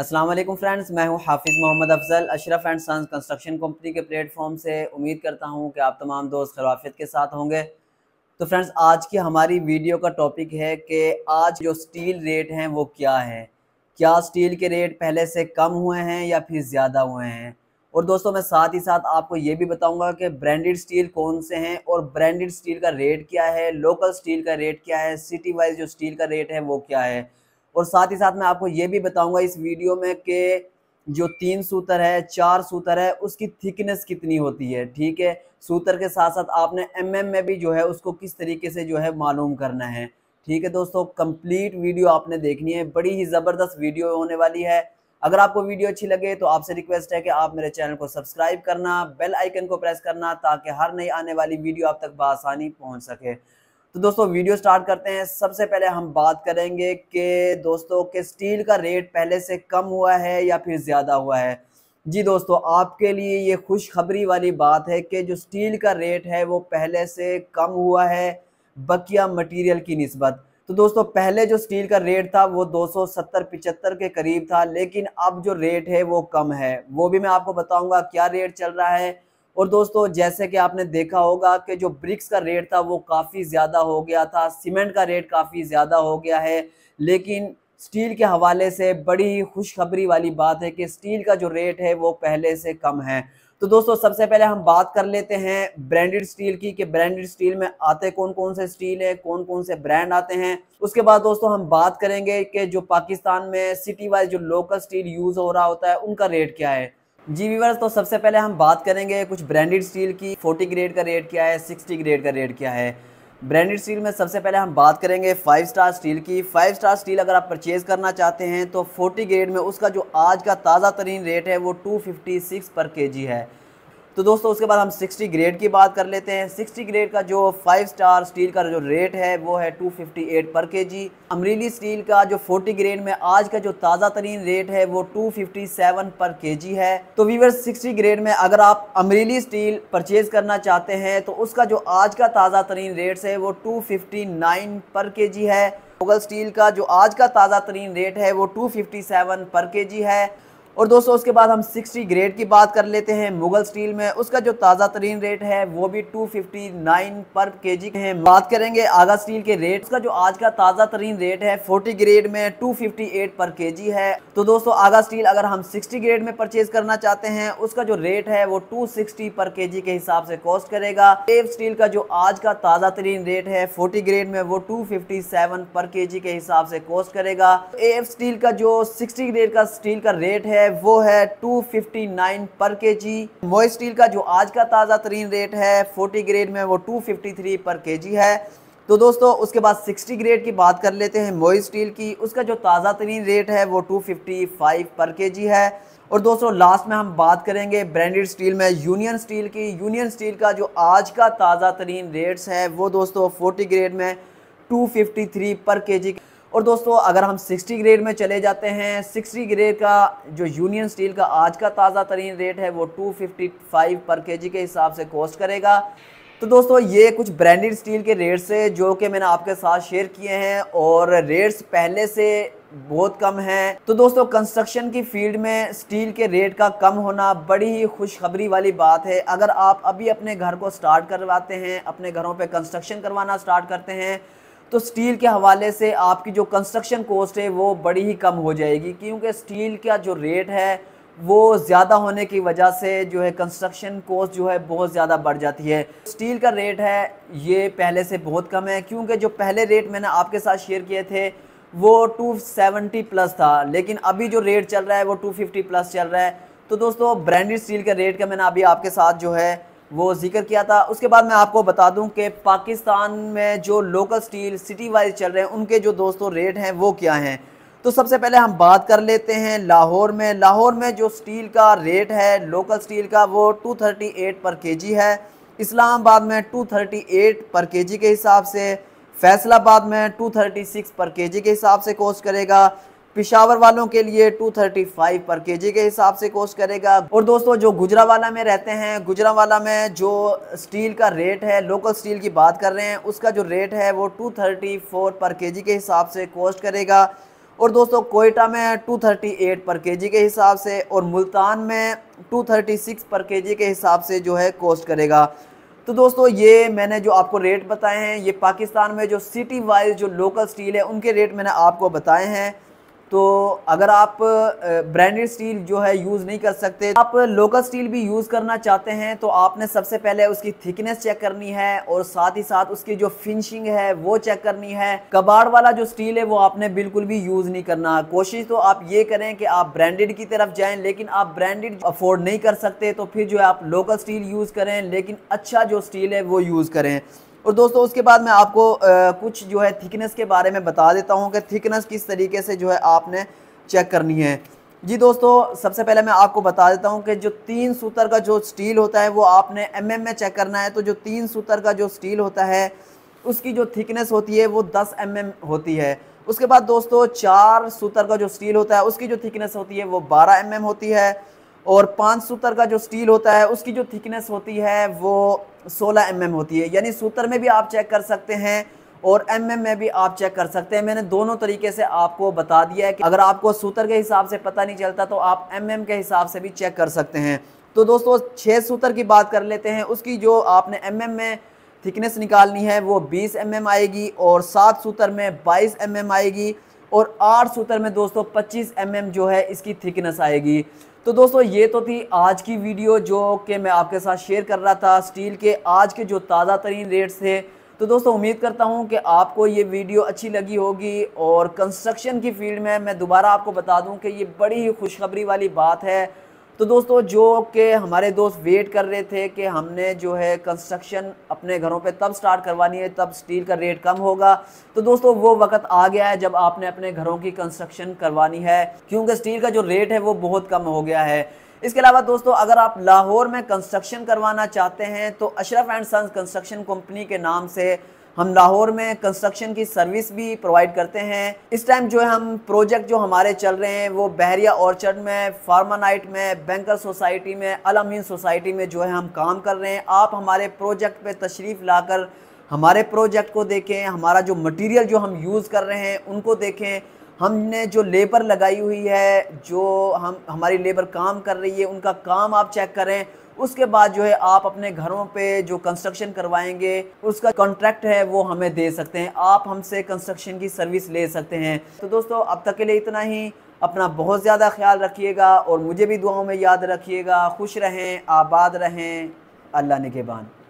Aslam friends मैं हूं Hafiz Mohammad Afzal Ashraf and sons construction company के प्लेटफॉर्म से उम्मीद करता हूं कि आप तमाम दोस्त खराफियत के साथ होंगे तो फ्रेंड्स आज की हमारी वीडियो का टॉपिक है कि आज जो स्टील रेट हैं वो क्या है क्या स्टील के रेट पहले से कम हुए हैं या फिर ज़्यादा हुए हैं और दोस्तों मैं साथ ही साथ आपको ये भी बताऊँगा कि ब्रांडेड स्टील कौन से हैं और ब्रांडेड स्टील का रेट क्या है लोकल स्टील का रेट क्या है सिटी वाइज जो स्टील का रेट है वो क्या है और साथ ही साथ मैं आपको ये भी बताऊंगा इस वीडियो में कि जो तीन सूतर है चार सूतर है उसकी थिकनेस कितनी होती है ठीक है सूतर के साथ साथ आपने एम एम में भी जो है उसको किस तरीके से जो है मालूम करना है ठीक है दोस्तों कंप्लीट वीडियो आपने देखनी है बड़ी ही ज़बरदस्त वीडियो होने वाली है अगर आपको वीडियो अच्छी लगे तो आपसे रिक्वेस्ट है कि आप मेरे चैनल को सब्सक्राइब करना बेल आइकन को प्रेस करना ताकि हर नई आने वाली वीडियो आप तक बसानी पहुँच सके तो दोस्तों वीडियो स्टार्ट करते हैं सबसे पहले हम बात करेंगे कि दोस्तों के स्टील का रेट पहले से कम हुआ है या फिर ज़्यादा हुआ है जी दोस्तों आपके लिए ये खुशखबरी वाली बात है कि जो स्टील का रेट है वो पहले से कम हुआ है बकिया मटेरियल की नस्बत तो दोस्तों पहले जो स्टील का रेट था वो दो सौ के करीब था लेकिन अब जो रेट है वो कम है वो भी मैं आपको बताऊंगा क्या रेट चल रहा है और दोस्तों जैसे कि आपने देखा होगा कि जो ब्रिक्स का रेट था वो काफ़ी ज़्यादा हो गया था सीमेंट का रेट काफ़ी ज़्यादा हो गया है लेकिन स्टील के हवाले से बड़ी खुशखबरी वाली बात है कि स्टील का जो रेट है वो पहले से कम है तो दोस्तों सबसे पहले हम बात कर लेते हैं ब्रांडेड स्टील की कि ब्रांडेड स्टील में आते कौन कौन से स्टील है कौन कौन से ब्रांड आते हैं उसके बाद दोस्तों हम बात करेंगे कि जो पाकिस्तान में सिटी वाइज जो लोकल स्टील यूज़ हो रहा होता है उनका रेट क्या है जी वीवर्स तो सबसे पहले हम बात करेंगे कुछ ब्रांडेड स्टील की 40 ग्रेड का रेट क्या है 60 ग्रेड का रेट क्या है ब्रांडेड स्टील में सबसे पहले हम बात करेंगे फाइव स्टार स्टील की फाइव स्टार स्टील अगर आप परचेज़ करना चाहते हैं तो 40 ग्रेड में उसका जो आज का ताज़ा तरीन रेट है वो 256 पर केजी है तो दोस्तों उसके बाद हम 60 ग्रेड की बात कर लेते हैं 60 ग्रेड का जो फाइव स्टार स्टील का जो रेट है वो है 258 पर केजी अमरीली स्टील का जो 40 ग्रेड में आज का जो ताज़ा तरीन रेट है वो 257 पर केजी है तो वीवर 60 ग्रेड में अगर आप अमरीली स्टील परचेज करना चाहते हैं तो उसका जो आज का ताज़ा तरीन रेट है वो टू पर के है मुगल स्टील का जो आज का ताज़ा तरीन रेट है वो टू पर के है और दोस्तों उसके बाद हम 60 ग्रेड की बात कर लेते हैं मुगल स्टील में उसका जो ताज़ा तरीन रेट है वो भी 259 पर केजी है बात करेंगे आगा स्टील के रेट उसका जो आज का ताज़ा तरीन रेट है 40 ग्रेड में 258 पर केजी है तो दोस्तों आगा स्टील अगर हम 60 ग्रेड में परचेज करना चाहते हैं उसका जो रेट है वो सिक्सटी पर जी के हिसाब से कॉस्ट करेगा टेप स्टील का जो आज का ताज़ा तरीन रेट है फोर्टी ग्रेड में वो टू पर के जी के हिसाब से कॉस्ट करेगा ए स्टील का जो सिक्सटी ग्रेड का स्टील का रेट है है वो है 259 पर के जी मोई स्टील का जो आज का ताज़ा तरीन रेट है 40 ग्रेड में वो 253 पर के जी है तो दोस्तों उसके बाद 60 ग्रेड की बात कर लेते हैं मोई स्टील की उसका जो ताज़ा तरीन रेट है वो 255 पर के जी है और दोस्तों लास्ट में हम बात करेंगे ब्रांडेड स्टील में यूनियन स्टील की यूनियन स्टील का जो आज का ताज़ा तरीन रेट्स है वो दोस्तों 40 ग्रेड में 253 पर के जी और दोस्तों अगर हम 60 ग्रेड में चले जाते हैं 60 ग्रेड का जो यूनियन स्टील का आज का ताज़ा तरीन रेट है वो 255 पर केजी के हिसाब से कॉस्ट करेगा तो दोस्तों ये कुछ ब्रांडेड स्टील के रेट्स है जो कि मैंने आपके साथ शेयर किए हैं और रेट्स पहले से बहुत कम हैं तो दोस्तों कंस्ट्रक्शन की फील्ड में स्टील के रेट का कम होना बड़ी ही खुशखबरी वाली बात है अगर आप अभी अपने घर को स्टार्ट करवाते हैं अपने घरों पे कंस्ट्रक्शन करवाना स्टार्ट करते हैं तो स्टील के हवाले से आपकी जो कंस्ट्रक्शन कॉस्ट है वो बड़ी ही कम हो जाएगी क्योंकि स्टील का जो रेट है वो ज़्यादा होने की वजह से जो है कंस्ट्रक्शन कॉस्ट जो है बहुत ज़्यादा बढ़ जाती है स्टील का रेट है ये पहले से बहुत कम है क्योंकि जो पहले रेट मैंने आपके साथ शेयर किए थे वो 270 प्लस था लेकिन अभी जो रेट चल रहा है वो 250 प्लस चल रहा है तो दोस्तों ब्रांडेड स्टील के रेट का मैंने अभी आपके साथ जो है वो जिक्र किया था उसके बाद मैं आपको बता दूं कि पाकिस्तान में जो लोकल स्टील सिटी वाइज चल रहे हैं उनके जो दोस्तों रेट हैं वो क्या हैं तो सबसे पहले हम बात कर लेते हैं लाहौर में लाहौर में जो स्टील का रेट है लोकल स्टील का वो एट पर जी है इस्लामाबाद में एट पर जी के हिसाब से फैसलाबाद में 236 पर केजी के हिसाब से कोस्ट करेगा पिशावर वालों के लिए 235 पर केजी के हिसाब से कोस्ट करेगा और दोस्तों जो गुजरावाला में रहते हैं गुजरावाला में जो स्टील का रेट है लोकल स्टील की बात कर रहे हैं उसका जो रेट है वो 234 पर केजी के हिसाब से कोस्ट करेगा और दोस्तों कोयटा में 238 पर केजी के हिसाब से और मुल्तान में 236 पर केजी के हिसाब से जो है कोस्ट करेगा तो दोस्तों ये मैंने जो आपको रेट बताए हैं ये पाकिस्तान में जो सिटी वाइज जो लोकल स्टील है उनके रेट मैंने आपको बताए हैं तो अगर आप ब्रांडेड स्टील जो है यूज़ नहीं कर सकते आप लोकल स्टील भी यूज़ करना चाहते हैं तो आपने सबसे पहले उसकी थिकनेस चेक करनी है और साथ ही साथ उसकी जो फिनिशिंग है वो चेक करनी है कबाड़ वाला जो स्टील है वो आपने बिल्कुल भी यूज़ नहीं करना कोशिश तो आप ये करें कि आप ब्रांडेड की तरफ जाए लेकिन आप ब्रांडेड अफोर्ड नहीं कर सकते तो फिर जो है आप लोकल स्टील यूज़ करें लेकिन अच्छा जो स्टील है वो यूज़ करें और दोस्तों उसके बाद मैं आपको आ, कुछ जो है थिकनेस के बारे में बता देता हूँ कि थिकनेस किस तरीके से जो है आपने चेक करनी है जी दोस्तों सबसे पहले मैं आपको बता देता हूँ कि जो तीन सूतर का जो स्टील होता है वो आपने एम mm में चेक करना है तो जो तीन सूतर का जो स्टील होता है उसकी जो थिकनेस होती है वो 10 एम mm होती है उसके बाद दोस्तों चार सूतर का जो स्टील होता है उसकी जो थिकनेस होती है वो 12 एम mm होती है और पाँच सूतर का जो स्टील होता है उसकी जो थिकनेस होती है वो 16 एम mm होती है यानी सूतर में भी आप चेक कर सकते हैं और एम mm में भी आप चेक कर सकते हैं मैंने दोनों तरीके से आपको बता दिया है कि अगर आपको सूतर के हिसाब से पता नहीं चलता तो आप एम mm के हिसाब से भी चेक कर सकते हैं तो दोस्तों छः सूतर की बात कर लेते हैं उसकी जो आपने एम mm में थिकनेस निकालनी है वो बीस एम mm आएगी और सात सूतर में बाईस एम mm आएगी और आठ सूत्र में दोस्तों 25 एम mm जो है इसकी थिकनेस आएगी तो दोस्तों ये तो थी आज की वीडियो जो कि मैं आपके साथ शेयर कर रहा था स्टील के आज के जो ताज़ा तरीन रेट्स थे तो दोस्तों उम्मीद करता हूँ कि आपको ये वीडियो अच्छी लगी होगी और कंस्ट्रक्शन की फील्ड में मैं दोबारा आपको बता दूँ कि ये बड़ी ही खुशखबरी वाली बात है तो दोस्तों जो के हमारे दोस्त वेट कर रहे थे कि हमने जो है कंस्ट्रक्शन अपने घरों पे तब स्टार्ट करवानी है तब स्टील का रेट कम होगा तो दोस्तों वो वक्त आ गया है जब आपने अपने घरों की कंस्ट्रक्शन करवानी है क्योंकि स्टील का जो रेट है वो बहुत कम हो गया है इसके अलावा दोस्तों अगर आप लाहौर में कंस्ट्रक्शन करवाना चाहते हैं तो Ashraf and sons construction company के नाम से हम लाहौर में कंस्ट्रक्शन की सर्विस भी प्रोवाइड करते हैं इस टाइम जो है हम प्रोजेक्ट जो हमारे चल रहे हैं वो बहरिया ऑर्चर्ड में फार्मानाइट में बैंकर सोसाइटी में अलमिन सोसाइटी में जो है हम काम कर रहे हैं आप हमारे प्रोजेक्ट पे तशरीफ़ लाकर हमारे प्रोजेक्ट को देखें हमारा जो मटीरियल जो हम यूज़ कर रहे हैं उनको देखें हमने जो लेबर लगाई हुई है जो हम हमारी लेबर काम कर रही है उनका काम आप चेक करें उसके बाद जो है आप अपने घरों पे जो कंस्ट्रक्शन करवाएंगे उसका कॉन्ट्रैक्ट है वो हमें दे सकते हैं आप हमसे कंस्ट्रक्शन की सर्विस ले सकते हैं तो दोस्तों अब तक के लिए इतना ही अपना बहुत ज़्यादा ख्याल रखिएगा और मुझे भी दुआओं में याद रखिएगा खुश रहें आबाद रहें अल्लाह निगेबान